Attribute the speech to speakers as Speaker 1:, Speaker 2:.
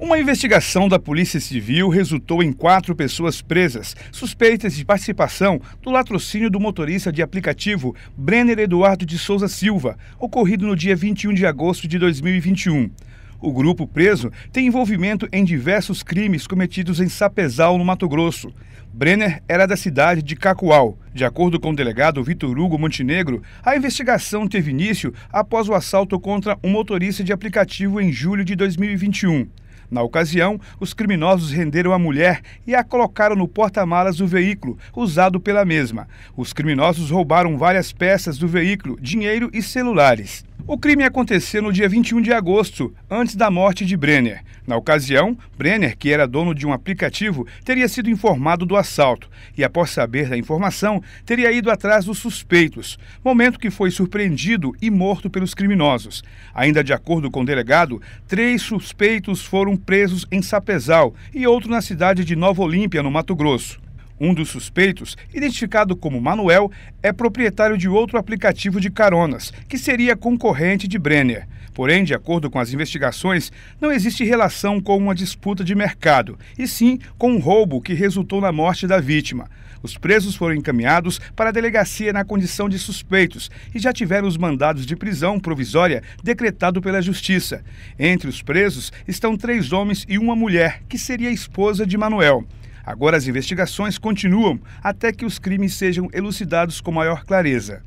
Speaker 1: Uma investigação da Polícia Civil resultou em quatro pessoas presas, suspeitas de participação do latrocínio do motorista de aplicativo Brenner Eduardo de Souza Silva, ocorrido no dia 21 de agosto de 2021. O grupo preso tem envolvimento em diversos crimes cometidos em Sapezal, no Mato Grosso. Brenner era da cidade de Cacoal. De acordo com o delegado Vitor Hugo Montenegro, a investigação teve início após o assalto contra um motorista de aplicativo em julho de 2021. Na ocasião, os criminosos renderam a mulher e a colocaram no porta-malas do veículo, usado pela mesma. Os criminosos roubaram várias peças do veículo, dinheiro e celulares. O crime aconteceu no dia 21 de agosto, antes da morte de Brenner. Na ocasião, Brenner, que era dono de um aplicativo, teria sido informado do assalto e, após saber da informação, teria ido atrás dos suspeitos, momento que foi surpreendido e morto pelos criminosos. Ainda de acordo com o delegado, três suspeitos foram presos em Sapezal e outro na cidade de Nova Olímpia, no Mato Grosso. Um dos suspeitos, identificado como Manuel, é proprietário de outro aplicativo de caronas, que seria concorrente de Brenner. Porém, de acordo com as investigações, não existe relação com uma disputa de mercado, e sim com um roubo que resultou na morte da vítima. Os presos foram encaminhados para a delegacia na condição de suspeitos e já tiveram os mandados de prisão provisória decretado pela Justiça. Entre os presos estão três homens e uma mulher, que seria a esposa de Manuel. Agora as investigações continuam até que os crimes sejam elucidados com maior clareza.